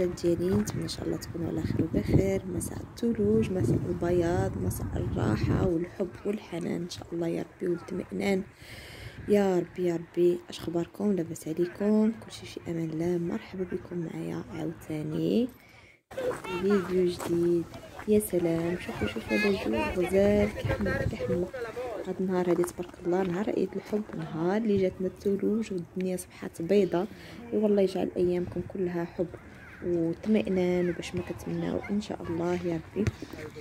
البلد ديالي نتمنى ان شاء الله تكونوا على خير وبخير مساء التلوج مساء البياض مساء الراحه والحب والحنان ان شاء الله يا ربي والاطمئنان يا ربي يا ربي اش اخباركم لاباس عليكم كلشي في امان الله مرحبا بكم معايا عاوتاني فيديو جديد يا سلام شوفوا شوفوا هذا الجو غزال هاد النهار هادي تبارك الله نهار عيد الحب نهار اللي جاتنا الثلوج والدنيا صبحات بيضة والله يجعل ايامكم كلها حب وطمئنان وباش ما كتمناو ان شاء الله يا ربي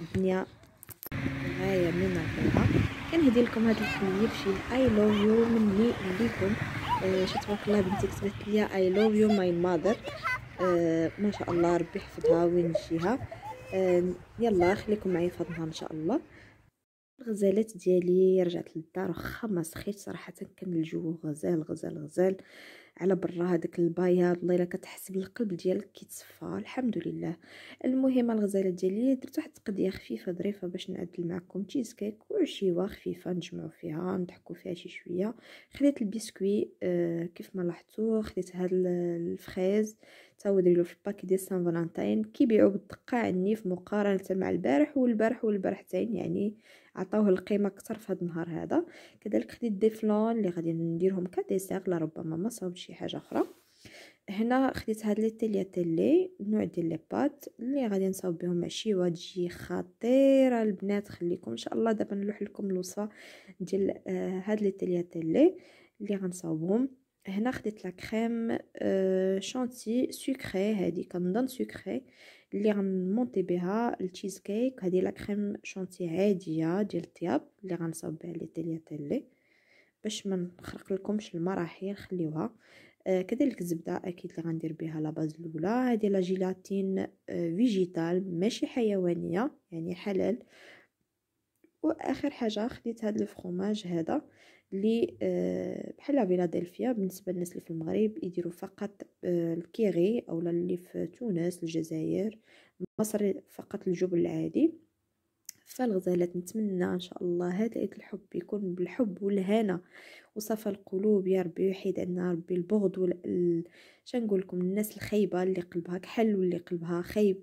الدنيا هاي من الرضا كنهدي لكم هاد الفيديو شي اي لوف يو مني ليكم آه تبارك الله بنتي كتبت ليا اي لوف يو ماي ماذر آه ما شاء الله ربي يحفظها وينجيها آه يلا خليكم معايا في النهار ان شاء الله الغزالات ديالي رجعت للدار واخا ما سخيت صراحه كان الجو غزال غزال غزال على برا هذاك البياض الله الا كتحس بالقلب ديالك كيتصفى الحمد لله المهم الغزاله ديالي درت واحد القضيه خفيفه ظريفه باش نعدل معكم تشيز كيك وعشيوه خفيفه نجمعوا فيها نضحكوا فيها شي شويه خديت البسكوي آه كيف ما لاحظتوا خديت هاد الفريز تا هو دايرلو في الباك ديال سان فالنتين كيبيعوا بالدقه عني في مقارنه مع البارح والبارح والبارحتين يعني عطاوه القيمه اكثر في هاد النهار هذا كذلك خديت دي فلون اللي غادي نديرهم كديسير لربما ما صاوبش شي حاجه اخرى هنا خديت هاد لي تيليا تيلي نوع ديال لي بات اللي غادي نصاوب بهم عشيوه تجي خطيره البنات خليكم ان شاء الله دابا نلوح لكم الوصفه ديال آه، هاد لي تيليا تيلي اللي غنصاوبهم هنا خديت لا كريم آه، شانتي سكري هادي كنظن سكري اللي غنمونطي بها التشيز كيك هادي لا كريم شانتي عاديه ديال الطياب اللي غنصاوب بها لي تيليا تيلي باش ما نخرق لكمش المراحل خليوها آه، كذلك الزبده اكيد اللي غندير بها لا باز الاولى هذه لا جيلاتين آه، فيجيتال ماشي حيوانيه يعني حلال واخر حاجه خديت هذا الفرماج هذا اللي آه بحال فيلادلفيا بالنسبه للناس اللي في المغرب يديروا فقط آه، الكيغي او اولا اللي في تونس الجزائر مصر فقط الجبن العادي فالغزالات نتمنى ان شاء الله هذا الحب يكون بالحب والهنا وصفى القلوب يا ربي يحيد عنا ربي البغض وال شنقول لكم الناس الخايبه اللي قلبها كحل واللي قلبها خايب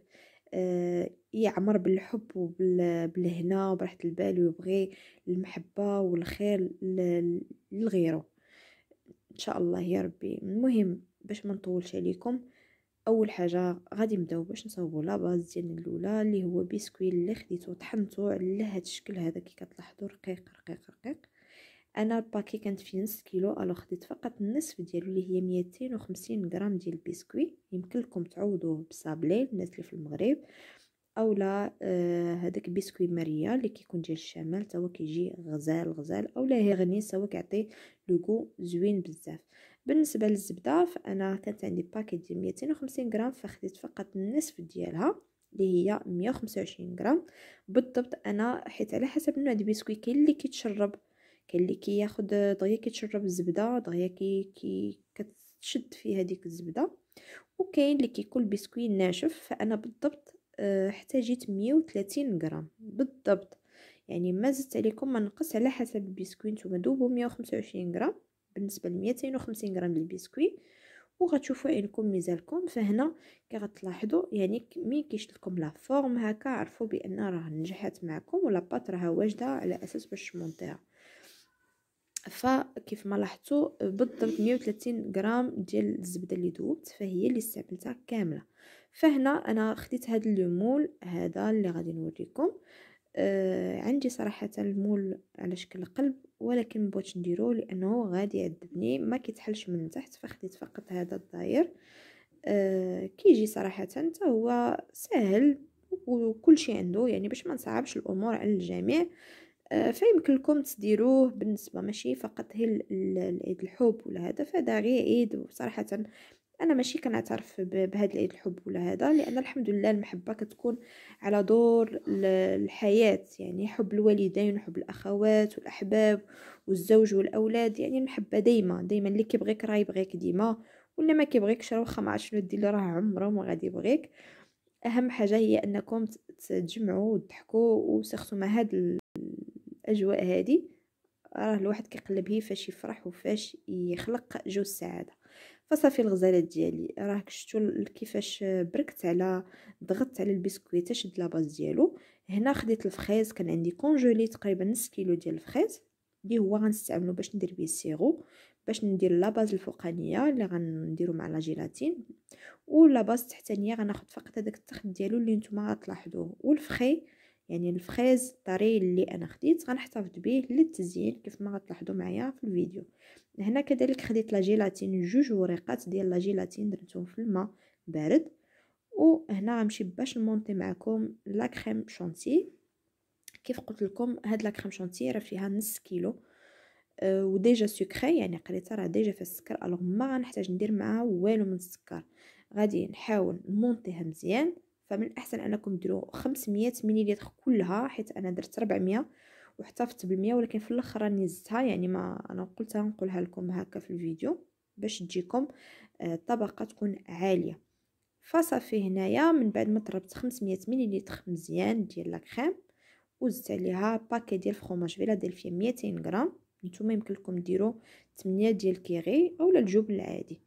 آه يعمر بالحب وبالهنا وبراحة البال ويبغي المحبة والخير للغيره إن شاء الله يا ربي المهم باش ما نطولش عليكم اول حاجه غادي نبداو باش نصاوبوا لا باز ديالنا الاولى اللي هو بسكوي اللي خديته طحنته على هذا الشكل هذا كي كتلاحظوا رقيق رقيق رقيق انا الباكي كانت فيه نص كيلو الو خديت فقط النصف ديالو اللي هي 250 غرام ديال البسكوي يمكن لكم تعوضوه بصابلي الناس اللي في المغرب اولا آه بسكوي ماريا اللي كيكون ديال الشمال تا هو كيجي غزال غزال اولا تا هو كيعطي لوغو زوين بزاف بالنسبه للزبده فانا كانت عندي باكيت ديال 250 غرام فخديت فقط النصف ديالها اللي هي 125 غرام بالضبط انا حيت على حسب نوع البسكويت كاين اللي كيتشرب كاين اللي كياخد دغيا كيتشرب الزبده دغيا كي, كي كتشد فيه هذيك الزبده وكاين اللي كيكون البسكويت ناشف فانا بالضبط احتاجيت آه، 130 غرام بالضبط يعني ما زدت عليكم ما نقص على حسب البسكويت نتوما دوبو 125 غرام بالنسبه ل 250 غرام البسكوي وغتشوفوا عينكم مزالكم فهنا كي غتلاحظوا يعني مي كيشد لكم لا فورم هكا عرفوا بان راه نجحت معكم ولا بات راه واجده على اساس باش مونطيها فكيف ما لاحظتوا بالضبط 130 غرام ديال الزبده اللي ذوبت فهي اللي استعملتها كامله فهنا انا خديت هذا الليمول هذا اللي غادي نوريكم آه عندي صراحة المول على شكل قلب ولكن مبغيتش نديرو لانه غادي يعذبني ما كيتحلش من تحت فخديت فقط هذا الداير آه كيجي صراحة حتى هو سهل وكل شيء عنده يعني باش ما نصعبش الامور على الجميع آه فيمكن لكم تديروه بالنسبه ماشي فقط هي العيد الحب ولا هذا فهذا غير عيد وصراحه انا ماشي كنعترف بهذا العيد الحب ولا هذا لان الحمد لله المحبه كتكون على دور الحياه يعني حب الوالدين وحب الاخوات والاحباب والزوج والاولاد يعني المحبه دايما دايما اللي كيبغيك راه يبغيك ديما ولا ما كيبغيكش راه واخا ما شنو دير راه عمره ما غادي يبغيك اهم حاجه هي انكم تتجمعوا وتضحكوا وسخصوا مع هاد الاجواء هذه راه الواحد كيقلب هي فاش يفرح وفاش يخلق جو السعاده فصافي الغزالات ديالي راه شفتوا كيفاش بركت على ضغطت على البسكويت شد لاباز ديالو هنا خديت الفخيز كان عندي كونجولي تقريبا نص كيلو ديال الفخيز اللي هو غنستعملو باش ندير بيه السيرو باش ندير لاباز الفوقانيه اللي غنديرو مع لا جيلاتين ولاباز التحتانيه غناخد فقط هذاك التخت ديالو اللي نتوما غتلاحظوه والفخي يعني الفريز طري اللي انا خديت غنحتفظ به للتزيين كيف ما غتلاحظوا معايا في الفيديو هنا كذلك خديت لا جيلاتين جوج وريقات ديال لا جيلاتين درتهم في الماء بارد وهنا غنمشي باش نمونطي معكم لا كريم شونتي كيف قلت لكم هاد لا كريم شونتي راه فيها نص كيلو آه، وديجا سكري يعني قريتها راه ديجا فيها السكر الوغ ما غنحتاج ندير معاها والو من السكر غادي نحاول نمونطيها مزيان فمن الأحسن أنكم ديروا 500 مليلتر كلها حيت أنا درت 400 واحتفظت ب100 ولكن في الاخر راني زدتها يعني ما انا قلتها نقولها لكم هكا في الفيديو باش تجيكم آه، الطبقه تكون عاليه فصافي هنايا من بعد ما طربت 500 مليلتر مزيان ديال لا كريم وزدت عليها باكي ديال فخوماج فيلا ديال فيه 200 غرام نتوما يمكن لكم ديروا 8 ديال كيري اولا الجبن العادي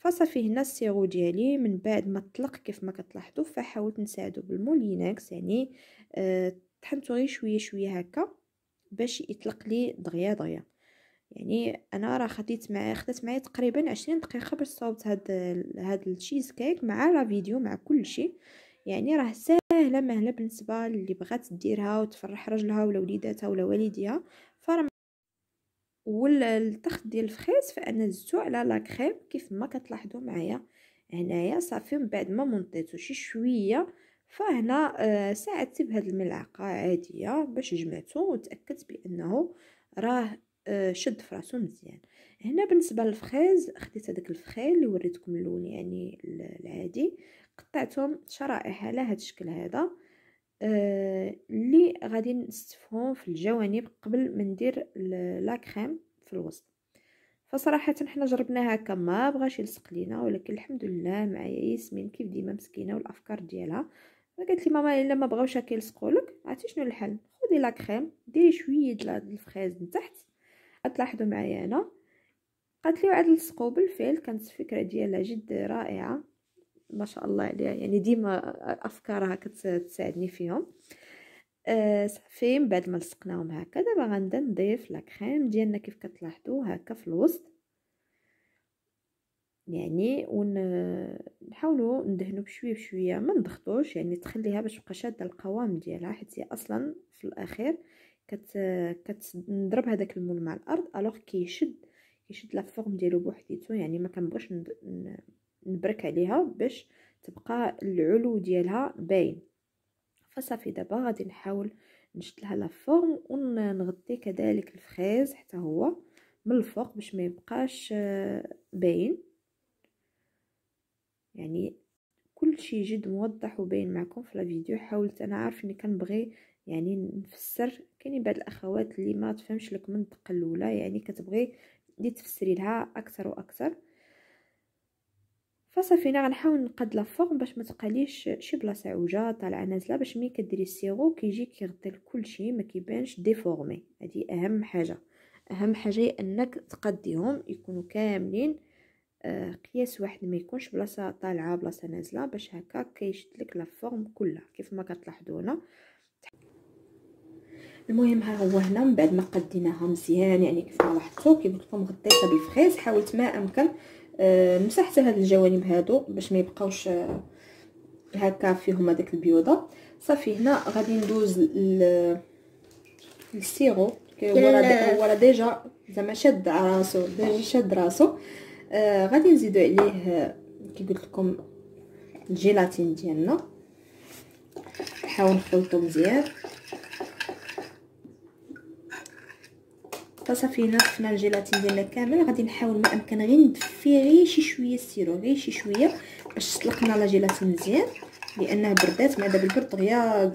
فصافي هنا السيرو ديالي من بعد ما طلق كيف ما كتلاحظوا فحاولت نساعدو بالموليناكس يعني آه، طحنتو غير شويه شويه هكا باش يطلق لي دغيا دغيا يعني انا راه خديت معايا خدات معايا تقريبا 20 دقيقه باش صوبت هاد هاد التشيز كيك مع لا فيديو مع كل شيء يعني راه ساهله مهله بالنسبه اللي بغات ديرها وتفرح رجلها ولا وليداتها ولا والديها والتخت ديال الفخيز فانا زدتو على لا كريم كيف ما كتلاحظوا معايا هنايا صافي من بعد ما منطيتو شي شويه فهنا آه، ساعدت بهاد الملعقه عاديه باش جمعتو وتاكدت بانه راه آه، شد فراسو مزيان هنا بالنسبه للفخيز خديت هذاك الفخيل اللي وريتكم اللون يعني العادي قطعتهم شرائح على هذا الشكل هذا اللي آه، غادي نستفهم في الجوانب قبل ما ندير لا كريم في الوسط فصراحه حنا جربناها هكا ما بغاش يلصق لينا ولكن الحمد لله معايا ياسمين كيف ديما مسكينه والافكار ديالها فقالت لي ماما الا ما بغاوش هكا يلصقوا لك عرفتي شنو الحل خذي لا كريم ديري شويه ديال الفريز من تحت غتلاحظوا معايا انا قالت لي وعاد لصقوا بالفعل كانت فكره ديالها جد رائعه ما شاء الله عليها يعني ديما افكارها كتساعدني فيهم أه صافي من بعد ما لصقناهم هكا دابا غنبدا نضيف لا كريم ديالنا كيف كتلاحظوا هكا في الوسط يعني ونحاولوا ندهنوا بشويه بشويه ما نضغطوش يعني تخليها باش تبقى شاده القوام ديالها حيت هي اصلا في الاخير كت كتضرب هذاك المول مع الارض الوغ كيشد كيشد لا فورم ديالو بوحديتو يعني ما كنبغيش نبرك عليها باش تبقى العلو ديالها باين فصافي دابا غادي نحاول نشد لها لا فورم ونغطي كذلك الفخيز حتى هو من الفوق باش ما يبقاش آه، باين يعني كل شيء جد موضح وباين معكم في الفيديو حاولت انا عارف اني كنبغي يعني نفسر كاينين بعض الاخوات اللي ما تفهمش لك من الدقه الاولى يعني كتبغي لي تفسري لها اكثر واكثر فصافي انا غنحاول نقاد لا فورم باش ما تقاليش شي بلاصه عوجه طالعه نازله باش ملي كديري السيرو كيجي كيغطي شيء ما كيبانش ديفورمي هذه اهم حاجه اهم حاجه هي انك تقديهم يكونوا كاملين آه قياس واحد ما يكونش بلاصه طالعه بلاصه نازله باش هكا كيشد لك لا فورم كلها كيف ما كتلاحظوا هنا المهم ها هو هنا من بعد ما قديناها مزيان يعني كيف ما لاحظتوا كيف قلت لكم غطيتها بالفريز حاولت ما امكن آه، مسحت هاد الجوانب هادو باش ما يبقاوش آه، هكا فيهم هذاك البيوضه صافي هنا غادي ندوز للسيرو هو راه ديجا زعما شاد راسو ديجا شاد راسو آه غادي نزيدو عليه آه، كي قلت لكم الجيلاتين ديالنا نحاول نخلطو مزيان صافي هنا خفنا الجيلاتين ديالنا كامل غادي نحاول ما امكن غير ندفي غير شي شويه السيرو غير شي شويه باش طلقنا لا جيلاتين مزيان لانه بردات مع دابا البرد دغيا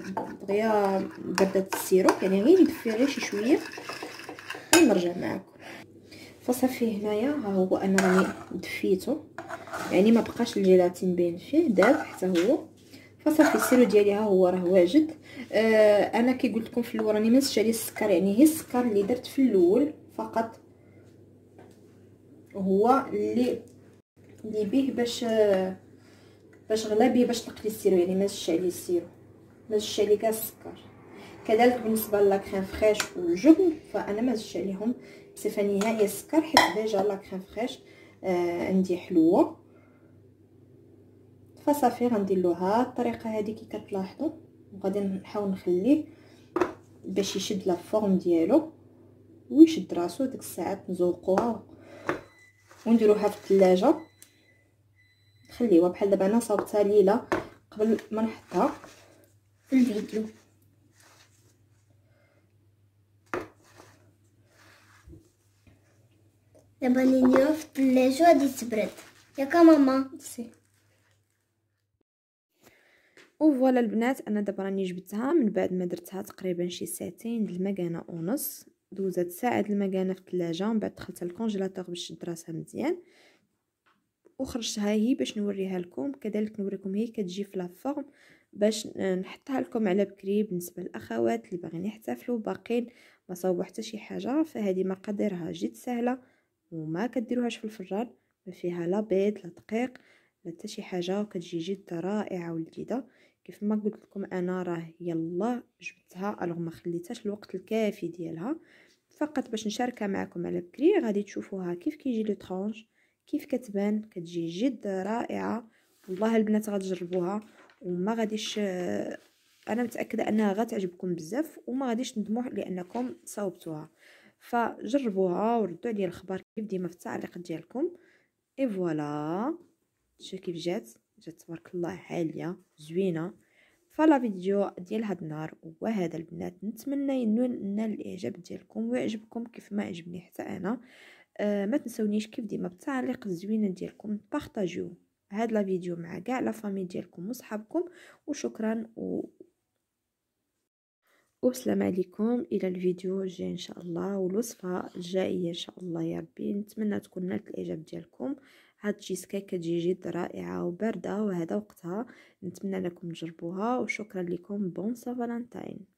دغيا بردات السيرو يعني غير ندفيه غير شي شويه ونرجع معكم فصافي هنايا ها هو انا راني دفيته يعني ما بقاش الجيلاتين باين فيه داب حتى هو فصافي السيرو ديالي ها هو راه واجد آه انا كي قلت لكم في الاول راني ما عليه السكر يعني هي السكر اللي درت في الاول فقط هو اللي اللي به باش باش غلا به باش تقلي السيرو يعني ما عليه السيرو ما عليه كاع السكر كذلك بالنسبه كريم فريش والجبن فانا ما زدتش عليهم بصفه نهائيه السكر حيت ديجا كريم فريش آه عندي حلوه فصافي غندير له هاد الطريقه هذه كي كتلاحظوا وغادي نحاول نخليه باش يشد لا فورم ديالو ويشد راسو ديك الساعات نزوقوها ونديروها في الثلاجه نخليوها بحال دابا انا صاوبتها ليله قبل ما نحطها في الفيديو دابا نديروها في الثلاجه غادي تبرد ياك ماما سي وفوالا البنات انا دابا راني جبتها من بعد ما درتها تقريبا شي ساعتين د المكانه ونص دوزات ساعه د المكانه في الثلاجه ومن بعد دخلتها للكونجيلاتور باش شد راسها مزيان وخرجتها هي باش نوريها لكم كذلك نوريكم هي كتجي في لافورم باش نحطها لكم على بكري بالنسبه للاخوات اللي باغيين يحتفلوا باقين ما صاوبوا حتى شي حاجه فهذه مقاديرها جد سهله وما كديروهاش في الفران ما فيها لا بيض لا دقيق حتى شي حاجه كتجي جد رائعه ولذيذه كيف ما قلت لكم انا راه يلا جبتها الوغ ما خليتهاش الوقت الكافي ديالها فقط باش نشاركها معكم على بكري غادي تشوفوها كيف كيجي لي طرونج كيف كتبان كتجي جد رائعه والله البنات غتجربوها وما غاديش انا متاكده انها غتعجبكم بزاف وما غاديش تندموا لانكم صاوبتوها فجربوها وردوا عليا الخبر كيف ديما في التعليق ديالكم اي فوالا شوف كيف جات جات تبارك الله عاليه زوينه فلا فيديو ديال هاد النهار وهذا البنات نتمنى ينال الاعجاب ديالكم ويعجبكم كيف ما عجبني حتى انا آه، ما تنسونيش كيف ديما بالتعليق الزوينه ديالكم بارطاجيو هاد لا فيديو مع كاع لا فامي ديالكم وصحابكم وشكرا و والسلام عليكم الى الفيديو الجاي ان شاء الله والوصفه الجايه ان شاء الله يا ربي نتمنى تكون نالت الاعجاب ديالكم هاد التشيز كيك كتجي جد رائعه وبارده وهذا وقتها نتمنى لكم تجربوها وشكرا لكم بون سافالنتاين